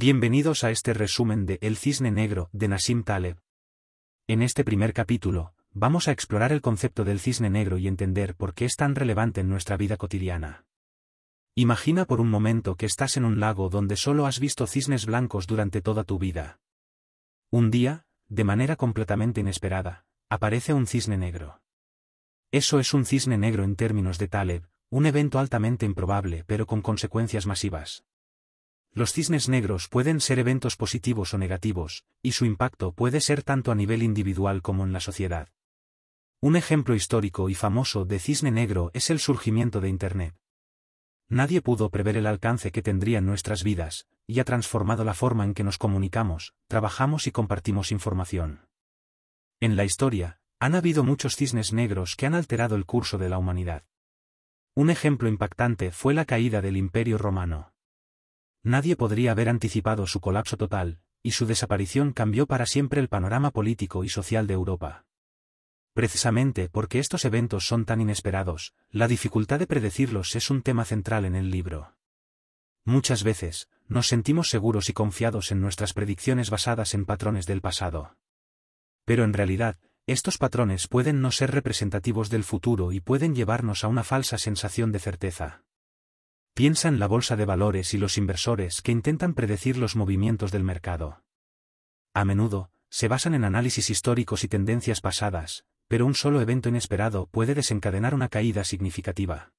Bienvenidos a este resumen de El Cisne Negro de Nassim Taleb. En este primer capítulo, vamos a explorar el concepto del cisne negro y entender por qué es tan relevante en nuestra vida cotidiana. Imagina por un momento que estás en un lago donde solo has visto cisnes blancos durante toda tu vida. Un día, de manera completamente inesperada, aparece un cisne negro. Eso es un cisne negro en términos de Taleb, un evento altamente improbable pero con consecuencias masivas. Los cisnes negros pueden ser eventos positivos o negativos, y su impacto puede ser tanto a nivel individual como en la sociedad. Un ejemplo histórico y famoso de cisne negro es el surgimiento de Internet. Nadie pudo prever el alcance que tendría en nuestras vidas, y ha transformado la forma en que nos comunicamos, trabajamos y compartimos información. En la historia, han habido muchos cisnes negros que han alterado el curso de la humanidad. Un ejemplo impactante fue la caída del Imperio Romano. Nadie podría haber anticipado su colapso total, y su desaparición cambió para siempre el panorama político y social de Europa. Precisamente porque estos eventos son tan inesperados, la dificultad de predecirlos es un tema central en el libro. Muchas veces, nos sentimos seguros y confiados en nuestras predicciones basadas en patrones del pasado. Pero en realidad, estos patrones pueden no ser representativos del futuro y pueden llevarnos a una falsa sensación de certeza. Piensa en la bolsa de valores y los inversores que intentan predecir los movimientos del mercado. A menudo, se basan en análisis históricos y tendencias pasadas, pero un solo evento inesperado puede desencadenar una caída significativa.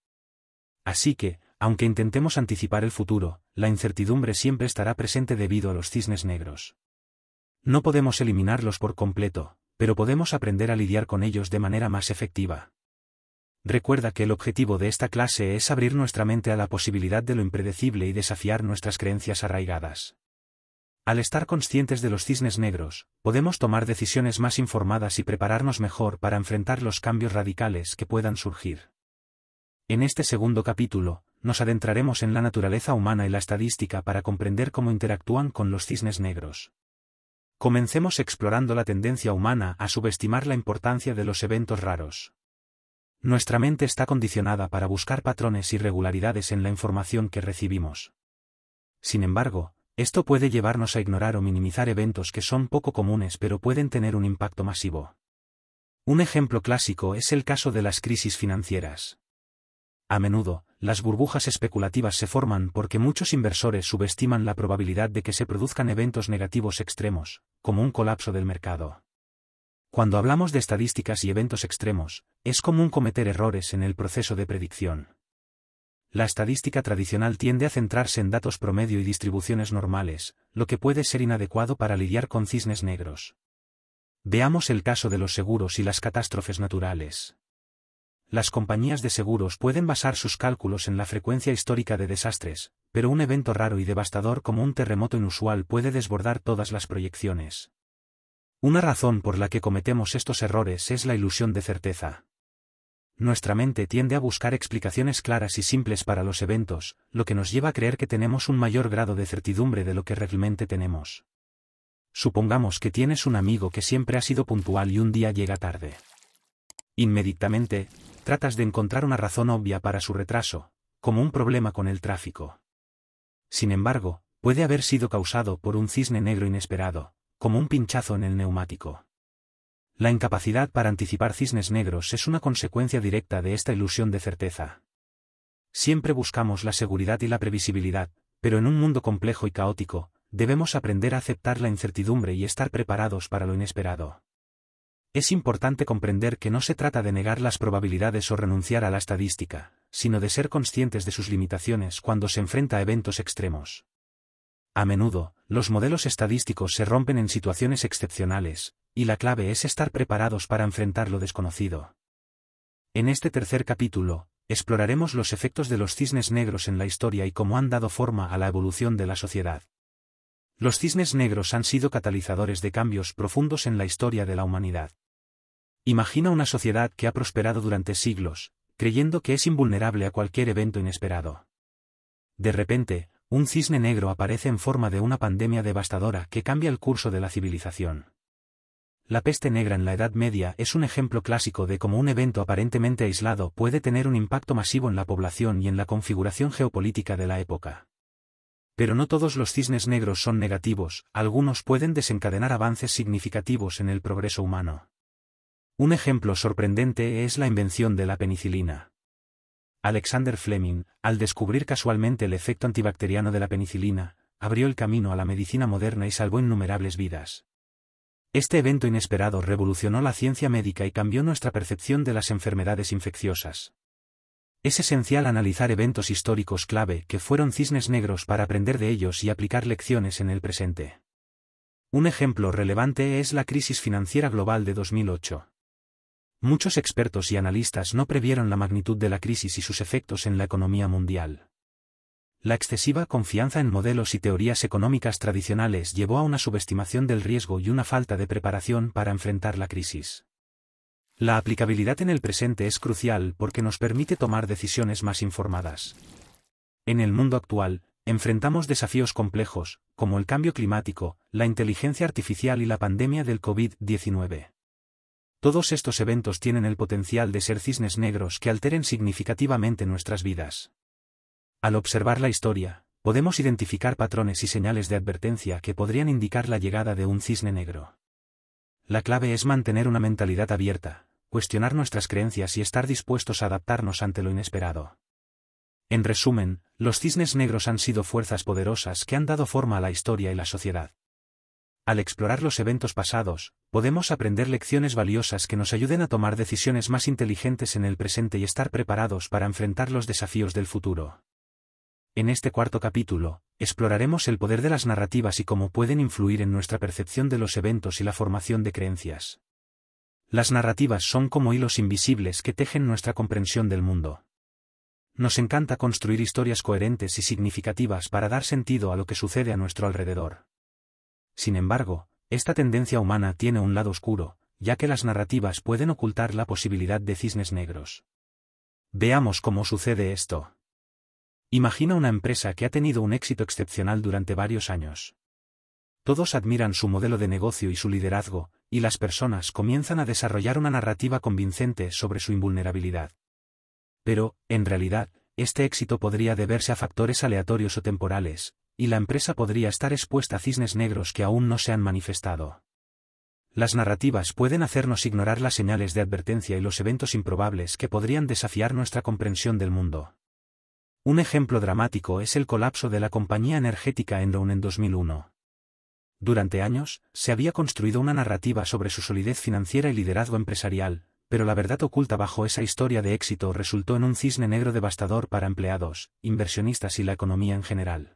Así que, aunque intentemos anticipar el futuro, la incertidumbre siempre estará presente debido a los cisnes negros. No podemos eliminarlos por completo, pero podemos aprender a lidiar con ellos de manera más efectiva. Recuerda que el objetivo de esta clase es abrir nuestra mente a la posibilidad de lo impredecible y desafiar nuestras creencias arraigadas. Al estar conscientes de los cisnes negros, podemos tomar decisiones más informadas y prepararnos mejor para enfrentar los cambios radicales que puedan surgir. En este segundo capítulo, nos adentraremos en la naturaleza humana y la estadística para comprender cómo interactúan con los cisnes negros. Comencemos explorando la tendencia humana a subestimar la importancia de los eventos raros. Nuestra mente está condicionada para buscar patrones y regularidades en la información que recibimos. Sin embargo, esto puede llevarnos a ignorar o minimizar eventos que son poco comunes pero pueden tener un impacto masivo. Un ejemplo clásico es el caso de las crisis financieras. A menudo, las burbujas especulativas se forman porque muchos inversores subestiman la probabilidad de que se produzcan eventos negativos extremos, como un colapso del mercado. Cuando hablamos de estadísticas y eventos extremos, es común cometer errores en el proceso de predicción. La estadística tradicional tiende a centrarse en datos promedio y distribuciones normales, lo que puede ser inadecuado para lidiar con cisnes negros. Veamos el caso de los seguros y las catástrofes naturales. Las compañías de seguros pueden basar sus cálculos en la frecuencia histórica de desastres, pero un evento raro y devastador como un terremoto inusual puede desbordar todas las proyecciones. Una razón por la que cometemos estos errores es la ilusión de certeza. Nuestra mente tiende a buscar explicaciones claras y simples para los eventos, lo que nos lleva a creer que tenemos un mayor grado de certidumbre de lo que realmente tenemos. Supongamos que tienes un amigo que siempre ha sido puntual y un día llega tarde. Inmediatamente, tratas de encontrar una razón obvia para su retraso, como un problema con el tráfico. Sin embargo, puede haber sido causado por un cisne negro inesperado, como un pinchazo en el neumático. La incapacidad para anticipar cisnes negros es una consecuencia directa de esta ilusión de certeza. Siempre buscamos la seguridad y la previsibilidad, pero en un mundo complejo y caótico, debemos aprender a aceptar la incertidumbre y estar preparados para lo inesperado. Es importante comprender que no se trata de negar las probabilidades o renunciar a la estadística, sino de ser conscientes de sus limitaciones cuando se enfrenta a eventos extremos. A menudo, los modelos estadísticos se rompen en situaciones excepcionales, y la clave es estar preparados para enfrentar lo desconocido. En este tercer capítulo, exploraremos los efectos de los cisnes negros en la historia y cómo han dado forma a la evolución de la sociedad. Los cisnes negros han sido catalizadores de cambios profundos en la historia de la humanidad. Imagina una sociedad que ha prosperado durante siglos, creyendo que es invulnerable a cualquier evento inesperado. De repente, un cisne negro aparece en forma de una pandemia devastadora que cambia el curso de la civilización. La peste negra en la Edad Media es un ejemplo clásico de cómo un evento aparentemente aislado puede tener un impacto masivo en la población y en la configuración geopolítica de la época. Pero no todos los cisnes negros son negativos, algunos pueden desencadenar avances significativos en el progreso humano. Un ejemplo sorprendente es la invención de la penicilina. Alexander Fleming, al descubrir casualmente el efecto antibacteriano de la penicilina, abrió el camino a la medicina moderna y salvó innumerables vidas. Este evento inesperado revolucionó la ciencia médica y cambió nuestra percepción de las enfermedades infecciosas. Es esencial analizar eventos históricos clave que fueron cisnes negros para aprender de ellos y aplicar lecciones en el presente. Un ejemplo relevante es la crisis financiera global de 2008. Muchos expertos y analistas no previeron la magnitud de la crisis y sus efectos en la economía mundial. La excesiva confianza en modelos y teorías económicas tradicionales llevó a una subestimación del riesgo y una falta de preparación para enfrentar la crisis. La aplicabilidad en el presente es crucial porque nos permite tomar decisiones más informadas. En el mundo actual, enfrentamos desafíos complejos, como el cambio climático, la inteligencia artificial y la pandemia del COVID-19. Todos estos eventos tienen el potencial de ser cisnes negros que alteren significativamente nuestras vidas. Al observar la historia, podemos identificar patrones y señales de advertencia que podrían indicar la llegada de un cisne negro. La clave es mantener una mentalidad abierta, cuestionar nuestras creencias y estar dispuestos a adaptarnos ante lo inesperado. En resumen, los cisnes negros han sido fuerzas poderosas que han dado forma a la historia y la sociedad. Al explorar los eventos pasados, podemos aprender lecciones valiosas que nos ayuden a tomar decisiones más inteligentes en el presente y estar preparados para enfrentar los desafíos del futuro. En este cuarto capítulo, exploraremos el poder de las narrativas y cómo pueden influir en nuestra percepción de los eventos y la formación de creencias. Las narrativas son como hilos invisibles que tejen nuestra comprensión del mundo. Nos encanta construir historias coherentes y significativas para dar sentido a lo que sucede a nuestro alrededor. Sin embargo, esta tendencia humana tiene un lado oscuro, ya que las narrativas pueden ocultar la posibilidad de cisnes negros. Veamos cómo sucede esto. Imagina una empresa que ha tenido un éxito excepcional durante varios años. Todos admiran su modelo de negocio y su liderazgo, y las personas comienzan a desarrollar una narrativa convincente sobre su invulnerabilidad. Pero, en realidad, este éxito podría deberse a factores aleatorios o temporales, y la empresa podría estar expuesta a cisnes negros que aún no se han manifestado. Las narrativas pueden hacernos ignorar las señales de advertencia y los eventos improbables que podrían desafiar nuestra comprensión del mundo. Un ejemplo dramático es el colapso de la compañía energética Enron en 2001. Durante años, se había construido una narrativa sobre su solidez financiera y liderazgo empresarial, pero la verdad oculta bajo esa historia de éxito resultó en un cisne negro devastador para empleados, inversionistas y la economía en general.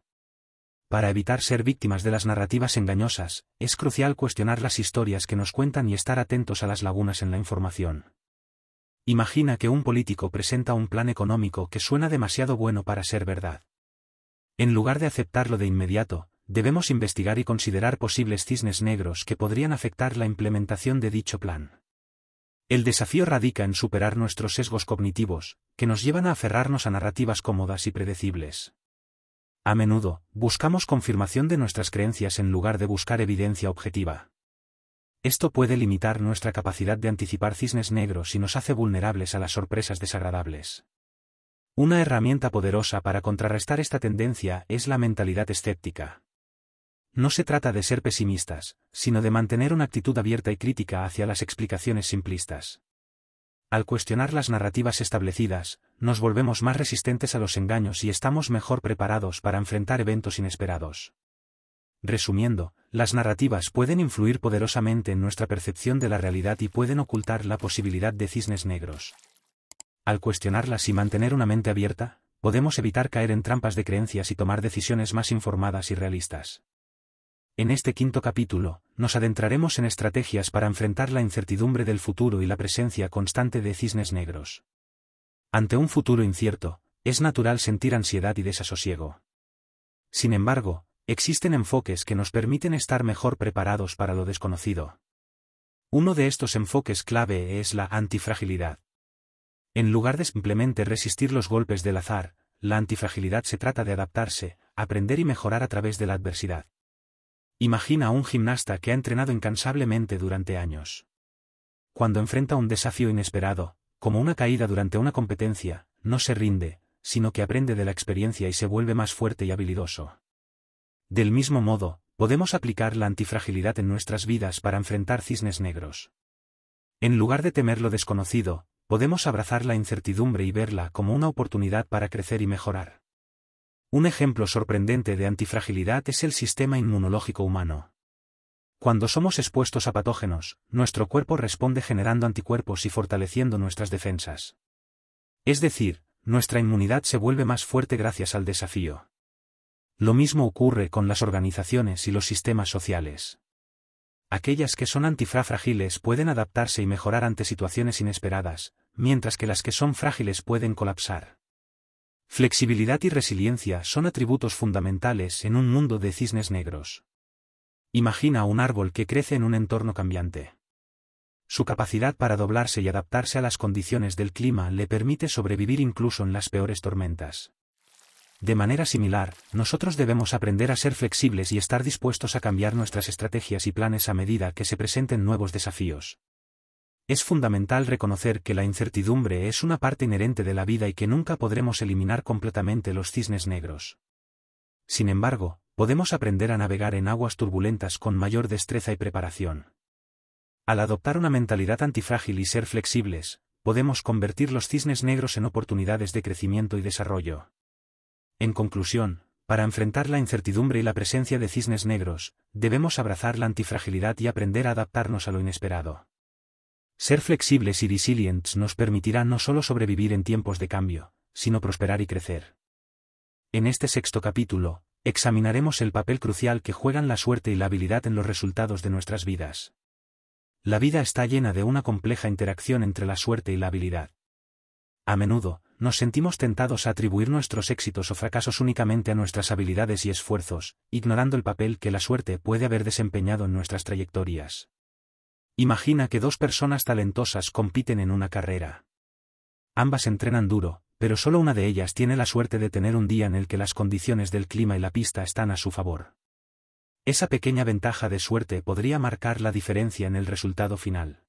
Para evitar ser víctimas de las narrativas engañosas, es crucial cuestionar las historias que nos cuentan y estar atentos a las lagunas en la información. Imagina que un político presenta un plan económico que suena demasiado bueno para ser verdad. En lugar de aceptarlo de inmediato, debemos investigar y considerar posibles cisnes negros que podrían afectar la implementación de dicho plan. El desafío radica en superar nuestros sesgos cognitivos, que nos llevan a aferrarnos a narrativas cómodas y predecibles. A menudo, buscamos confirmación de nuestras creencias en lugar de buscar evidencia objetiva. Esto puede limitar nuestra capacidad de anticipar cisnes negros y nos hace vulnerables a las sorpresas desagradables. Una herramienta poderosa para contrarrestar esta tendencia es la mentalidad escéptica. No se trata de ser pesimistas, sino de mantener una actitud abierta y crítica hacia las explicaciones simplistas. Al cuestionar las narrativas establecidas, nos volvemos más resistentes a los engaños y estamos mejor preparados para enfrentar eventos inesperados. Resumiendo, las narrativas pueden influir poderosamente en nuestra percepción de la realidad y pueden ocultar la posibilidad de cisnes negros. Al cuestionarlas y mantener una mente abierta, podemos evitar caer en trampas de creencias y tomar decisiones más informadas y realistas. En este quinto capítulo, nos adentraremos en estrategias para enfrentar la incertidumbre del futuro y la presencia constante de cisnes negros. Ante un futuro incierto, es natural sentir ansiedad y desasosiego. Sin embargo, existen enfoques que nos permiten estar mejor preparados para lo desconocido. Uno de estos enfoques clave es la antifragilidad. En lugar de simplemente resistir los golpes del azar, la antifragilidad se trata de adaptarse, aprender y mejorar a través de la adversidad. Imagina a un gimnasta que ha entrenado incansablemente durante años. Cuando enfrenta un desafío inesperado, como una caída durante una competencia, no se rinde, sino que aprende de la experiencia y se vuelve más fuerte y habilidoso. Del mismo modo, podemos aplicar la antifragilidad en nuestras vidas para enfrentar cisnes negros. En lugar de temer lo desconocido, podemos abrazar la incertidumbre y verla como una oportunidad para crecer y mejorar. Un ejemplo sorprendente de antifragilidad es el sistema inmunológico humano. Cuando somos expuestos a patógenos, nuestro cuerpo responde generando anticuerpos y fortaleciendo nuestras defensas. Es decir, nuestra inmunidad se vuelve más fuerte gracias al desafío. Lo mismo ocurre con las organizaciones y los sistemas sociales. Aquellas que son frágiles pueden adaptarse y mejorar ante situaciones inesperadas, mientras que las que son frágiles pueden colapsar. Flexibilidad y resiliencia son atributos fundamentales en un mundo de cisnes negros. Imagina un árbol que crece en un entorno cambiante. Su capacidad para doblarse y adaptarse a las condiciones del clima le permite sobrevivir incluso en las peores tormentas. De manera similar, nosotros debemos aprender a ser flexibles y estar dispuestos a cambiar nuestras estrategias y planes a medida que se presenten nuevos desafíos. Es fundamental reconocer que la incertidumbre es una parte inherente de la vida y que nunca podremos eliminar completamente los cisnes negros. Sin embargo, podemos aprender a navegar en aguas turbulentas con mayor destreza y preparación. Al adoptar una mentalidad antifrágil y ser flexibles, podemos convertir los cisnes negros en oportunidades de crecimiento y desarrollo. En conclusión, para enfrentar la incertidumbre y la presencia de cisnes negros, debemos abrazar la antifragilidad y aprender a adaptarnos a lo inesperado. Ser flexibles y resilientes nos permitirá no solo sobrevivir en tiempos de cambio, sino prosperar y crecer. En este sexto capítulo, Examinaremos el papel crucial que juegan la suerte y la habilidad en los resultados de nuestras vidas. La vida está llena de una compleja interacción entre la suerte y la habilidad. A menudo, nos sentimos tentados a atribuir nuestros éxitos o fracasos únicamente a nuestras habilidades y esfuerzos, ignorando el papel que la suerte puede haber desempeñado en nuestras trayectorias. Imagina que dos personas talentosas compiten en una carrera. Ambas entrenan duro, pero solo una de ellas tiene la suerte de tener un día en el que las condiciones del clima y la pista están a su favor. Esa pequeña ventaja de suerte podría marcar la diferencia en el resultado final.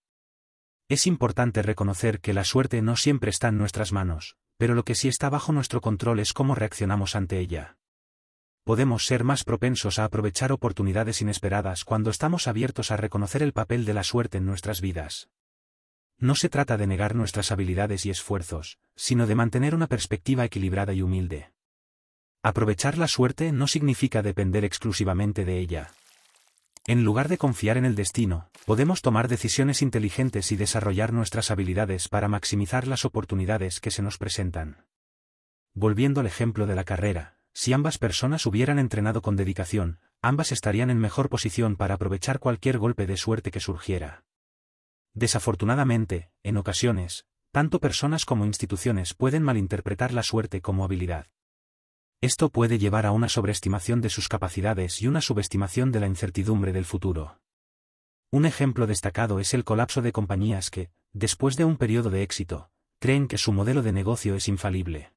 Es importante reconocer que la suerte no siempre está en nuestras manos, pero lo que sí está bajo nuestro control es cómo reaccionamos ante ella. Podemos ser más propensos a aprovechar oportunidades inesperadas cuando estamos abiertos a reconocer el papel de la suerte en nuestras vidas. No se trata de negar nuestras habilidades y esfuerzos, sino de mantener una perspectiva equilibrada y humilde. Aprovechar la suerte no significa depender exclusivamente de ella. En lugar de confiar en el destino, podemos tomar decisiones inteligentes y desarrollar nuestras habilidades para maximizar las oportunidades que se nos presentan. Volviendo al ejemplo de la carrera, si ambas personas hubieran entrenado con dedicación, ambas estarían en mejor posición para aprovechar cualquier golpe de suerte que surgiera. Desafortunadamente, en ocasiones, tanto personas como instituciones pueden malinterpretar la suerte como habilidad. Esto puede llevar a una sobreestimación de sus capacidades y una subestimación de la incertidumbre del futuro. Un ejemplo destacado es el colapso de compañías que, después de un periodo de éxito, creen que su modelo de negocio es infalible.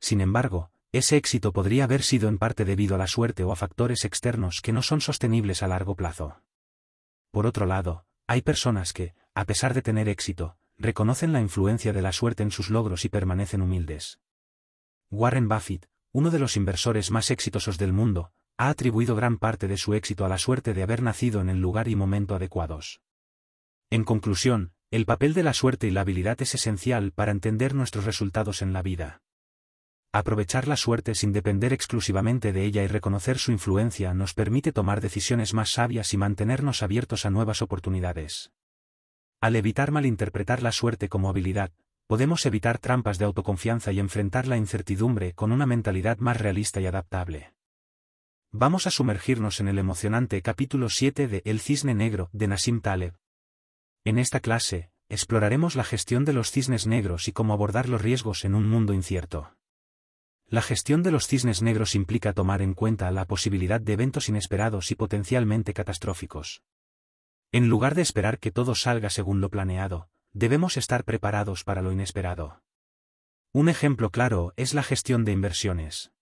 Sin embargo, ese éxito podría haber sido en parte debido a la suerte o a factores externos que no son sostenibles a largo plazo. Por otro lado, hay personas que, a pesar de tener éxito, reconocen la influencia de la suerte en sus logros y permanecen humildes. Warren Buffett, uno de los inversores más exitosos del mundo, ha atribuido gran parte de su éxito a la suerte de haber nacido en el lugar y momento adecuados. En conclusión, el papel de la suerte y la habilidad es esencial para entender nuestros resultados en la vida. Aprovechar la suerte sin depender exclusivamente de ella y reconocer su influencia nos permite tomar decisiones más sabias y mantenernos abiertos a nuevas oportunidades. Al evitar malinterpretar la suerte como habilidad, podemos evitar trampas de autoconfianza y enfrentar la incertidumbre con una mentalidad más realista y adaptable. Vamos a sumergirnos en el emocionante capítulo 7 de El Cisne Negro de Nassim Taleb. En esta clase, exploraremos la gestión de los cisnes negros y cómo abordar los riesgos en un mundo incierto. La gestión de los cisnes negros implica tomar en cuenta la posibilidad de eventos inesperados y potencialmente catastróficos. En lugar de esperar que todo salga según lo planeado, debemos estar preparados para lo inesperado. Un ejemplo claro es la gestión de inversiones.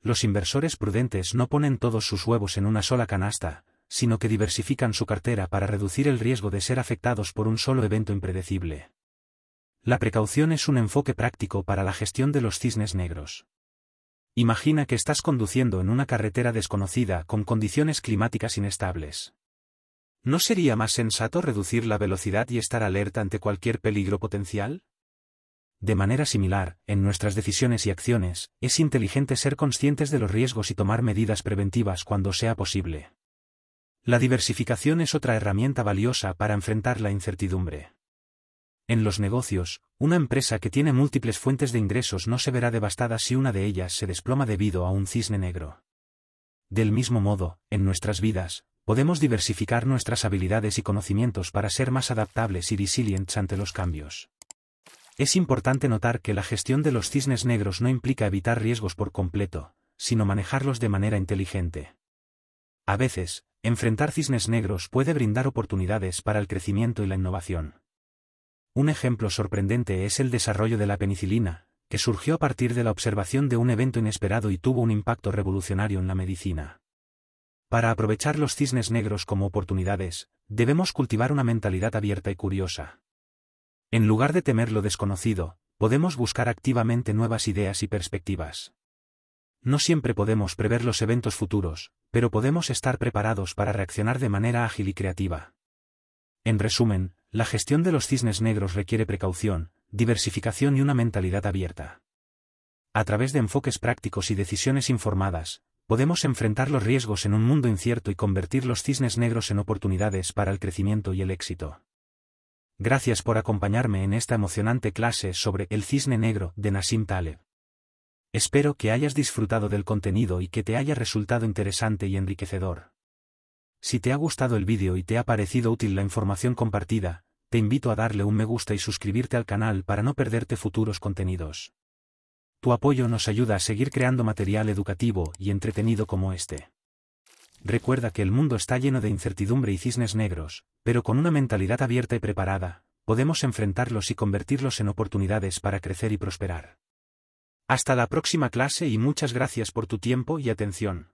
Los inversores prudentes no ponen todos sus huevos en una sola canasta, sino que diversifican su cartera para reducir el riesgo de ser afectados por un solo evento impredecible. La precaución es un enfoque práctico para la gestión de los cisnes negros. Imagina que estás conduciendo en una carretera desconocida con condiciones climáticas inestables. ¿No sería más sensato reducir la velocidad y estar alerta ante cualquier peligro potencial? De manera similar, en nuestras decisiones y acciones, es inteligente ser conscientes de los riesgos y tomar medidas preventivas cuando sea posible. La diversificación es otra herramienta valiosa para enfrentar la incertidumbre. En los negocios, una empresa que tiene múltiples fuentes de ingresos no se verá devastada si una de ellas se desploma debido a un cisne negro. Del mismo modo, en nuestras vidas, podemos diversificar nuestras habilidades y conocimientos para ser más adaptables y resilientes ante los cambios. Es importante notar que la gestión de los cisnes negros no implica evitar riesgos por completo, sino manejarlos de manera inteligente. A veces, enfrentar cisnes negros puede brindar oportunidades para el crecimiento y la innovación. Un ejemplo sorprendente es el desarrollo de la penicilina, que surgió a partir de la observación de un evento inesperado y tuvo un impacto revolucionario en la medicina. Para aprovechar los cisnes negros como oportunidades, debemos cultivar una mentalidad abierta y curiosa. En lugar de temer lo desconocido, podemos buscar activamente nuevas ideas y perspectivas. No siempre podemos prever los eventos futuros, pero podemos estar preparados para reaccionar de manera ágil y creativa. En resumen, la gestión de los cisnes negros requiere precaución, diversificación y una mentalidad abierta. A través de enfoques prácticos y decisiones informadas, podemos enfrentar los riesgos en un mundo incierto y convertir los cisnes negros en oportunidades para el crecimiento y el éxito. Gracias por acompañarme en esta emocionante clase sobre el cisne negro de Nassim Taleb. Espero que hayas disfrutado del contenido y que te haya resultado interesante y enriquecedor. Si te ha gustado el vídeo y te ha parecido útil la información compartida, te invito a darle un me gusta y suscribirte al canal para no perderte futuros contenidos. Tu apoyo nos ayuda a seguir creando material educativo y entretenido como este. Recuerda que el mundo está lleno de incertidumbre y cisnes negros, pero con una mentalidad abierta y preparada, podemos enfrentarlos y convertirlos en oportunidades para crecer y prosperar. Hasta la próxima clase y muchas gracias por tu tiempo y atención.